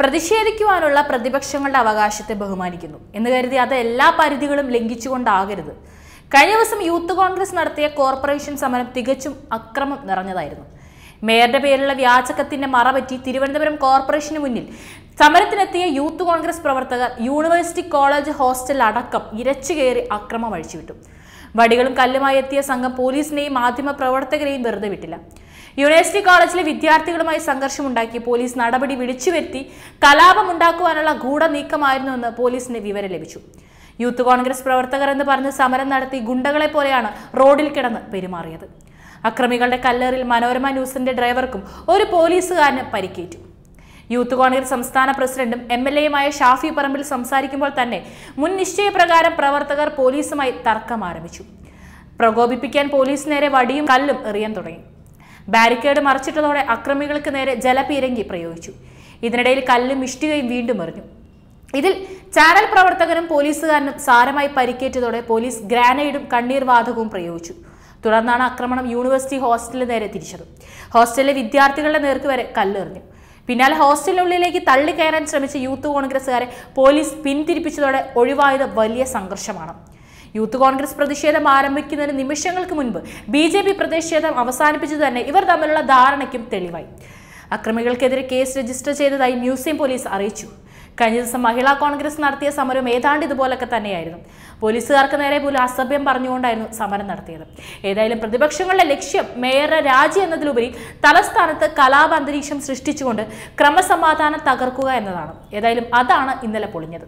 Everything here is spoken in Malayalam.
പ്രതിഷേധിക്കുവാനുള്ള പ്രതിപക്ഷങ്ങളുടെ അവകാശത്തെ ബഹുമാനിക്കുന്നു എന്ന് കരുതി അത് എല്ലാ പരിധികളും ലംഘിച്ചുകൊണ്ടാകരുത് കഴിഞ്ഞ ദിവസം യൂത്ത് കോൺഗ്രസ് നടത്തിയ കോർപ്പറേഷൻ സമരം തികച്ചും അക്രമം നിറഞ്ഞതായിരുന്നു മേയറുടെ പേരിലുള്ള വ്യാജകത്തിന്റെ മറപറ്റി തിരുവനന്തപുരം കോർപ്പറേഷന് മുന്നിൽ സമരത്തിനെത്തിയ യൂത്ത് കോൺഗ്രസ് പ്രവർത്തകർ യൂണിവേഴ്സിറ്റി കോളേജ് ഹോസ്റ്റൽ അടക്കം ഇരച്ചു കയറി അക്രമം അഴിച്ചുവിട്ടു വടികളും കല്ലുമായി എത്തിയ സംഘം പോലീസിനെയും മാധ്യമ പ്രവർത്തകരെയും വെറുതെ വിട്ടില്ല യൂണിവേഴ്സിറ്റി കോളേജിലെ വിദ്യാർത്ഥികളുമായി സംഘർഷമുണ്ടാക്കി പോലീസ് നടപടി വിളിച്ചു വരുത്തി കലാപമുണ്ടാക്കുവാനുള്ള ഗൂഢനീക്കമായിരുന്നുവെന്ന് പോലീസിന് വിവരം ലഭിച്ചു യൂത്ത് കോൺഗ്രസ് പ്രവർത്തകർ എന്ന് പറഞ്ഞ് സമരം നടത്തി ഗുണ്ടകളെ പോലെയാണ് റോഡിൽ കിടന്ന് പെരുമാറിയത് അക്രമികളുടെ കല്ലേറിൽ മനോരമ ന്യൂസിന്റെ ഡ്രൈവർക്കും ഒരു പോലീസുകാരന് പരിക്കേറ്റു യൂത്ത് കോൺഗ്രസ് സംസ്ഥാന പ്രസിഡന്റും എം എൽ എയുമായ ഷാഫി പറമ്പിൽ സംസാരിക്കുമ്പോൾ തന്നെ മുൻ നിശ്ചയപ്രകാരം പ്രവർത്തകർ പോലീസുമായി തർക്കം ആരംഭിച്ചു പ്രകോപിപ്പിക്കാൻ പോലീസ് നേരെ വടിയും കല്ലും എറിയാൻ തുടങ്ങി ബാരിക്കേഡ് മറിച്ചിട്ടതോടെ അക്രമികൾക്ക് നേരെ ജലപീരങ്കി പ്രയോഗിച്ചു ഇതിനിടയിൽ കല്ലും ഇഷ്ടികയും വീണ്ടും എറിഞ്ഞു ഇതിൽ ചാനൽ പ്രവർത്തകനും പോലീസുകാരനും സാരമായി പരിക്കേറ്റതോടെ പോലീസ് ഗ്രാനൈഡും കണ്ണീർ വാതകവും പ്രയോഗിച്ചു തുടർന്നാണ് ആക്രമണം യൂണിവേഴ്സിറ്റി ഹോസ്റ്റലിന് നേരെ തിരിച്ചത് ഹോസ്റ്റലിലെ വിദ്യാർത്ഥികളുടെ നേർക്ക് വരെ കല്ലെറിഞ്ഞു പിന്നാലെ ഹോസ്റ്റലിനുള്ളിലേക്ക് തള്ളിക്കയറാൻ ശ്രമിച്ച യൂത്ത് കോൺഗ്രസ്സുകാരെ പോലീസ് പിന്തിരിപ്പിച്ചതോടെ ഒഴിവായത് വലിയ സംഘർഷമാണ് യൂത്ത് കോൺഗ്രസ് പ്രതിഷേധം ആരംഭിക്കുന്നതിന് നിമിഷങ്ങൾക്ക് മുൻപ് ബി ജെ പി പ്രതിഷേധം അവസാനിപ്പിച്ചു തന്നെ ഇവർ തമ്മിലുള്ള ധാരണയ്ക്കും തെളിവായി അക്രമികൾക്കെതിരെ കേസ് രജിസ്റ്റർ ചെയ്തതായി മ്യൂസിയം പോലീസ് അറിയിച്ചു കഴിഞ്ഞ ദിവസം മഹിളാ കോൺഗ്രസ് നടത്തിയ സമരം ഏതാണ്ട് ഇതുപോലൊക്കെ തന്നെയായിരുന്നു പോലീസുകാർക്ക് നേരെ പോലും അസഭ്യം പറഞ്ഞുകൊണ്ടായിരുന്നു സമരം നടത്തിയത് ഏതായാലും പ്രതിപക്ഷങ്ങളുടെ ലക്ഷ്യം മേയറുടെ രാജി എന്നതിലുപരി തലസ്ഥാനത്ത് കലാപ അന്തരീക്ഷം സൃഷ്ടിച്ചുകൊണ്ട് ക്രമസമാധാനം തകർക്കുക എന്നതാണ് ഏതായാലും അതാണ് ഇന്നലെ പൊളിഞ്ഞത്